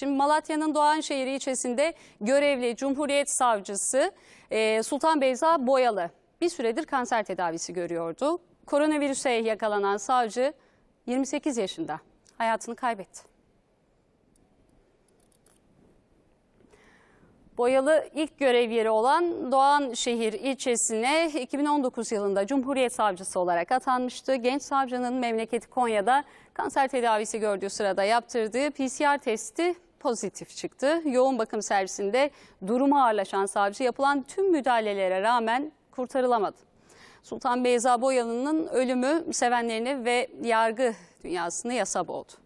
Şimdi Malatya'nın Doğanşehir ilçesinde görevli Cumhuriyet Savcısı e, Sultan Beyza Boyalı bir süredir kanser tedavisi görüyordu. Koronavirüse yakalanan savcı 28 yaşında hayatını kaybetti. Boyalı ilk görev yeri olan Doğanşehir ilçesine 2019 yılında Cumhuriyet Savcısı olarak atanmıştı. Genç savcının memleketi Konya'da kanser tedavisi gördüğü sırada yaptırdığı PCR testi pozitif çıktı. Yoğun bakım servisinde durumu ağırlaşan savcı yapılan tüm müdahalelere rağmen kurtarılamadı. Sultan Beyza Boyalı'nın ölümü sevenlerini ve yargı dünyasını yasa boğdu.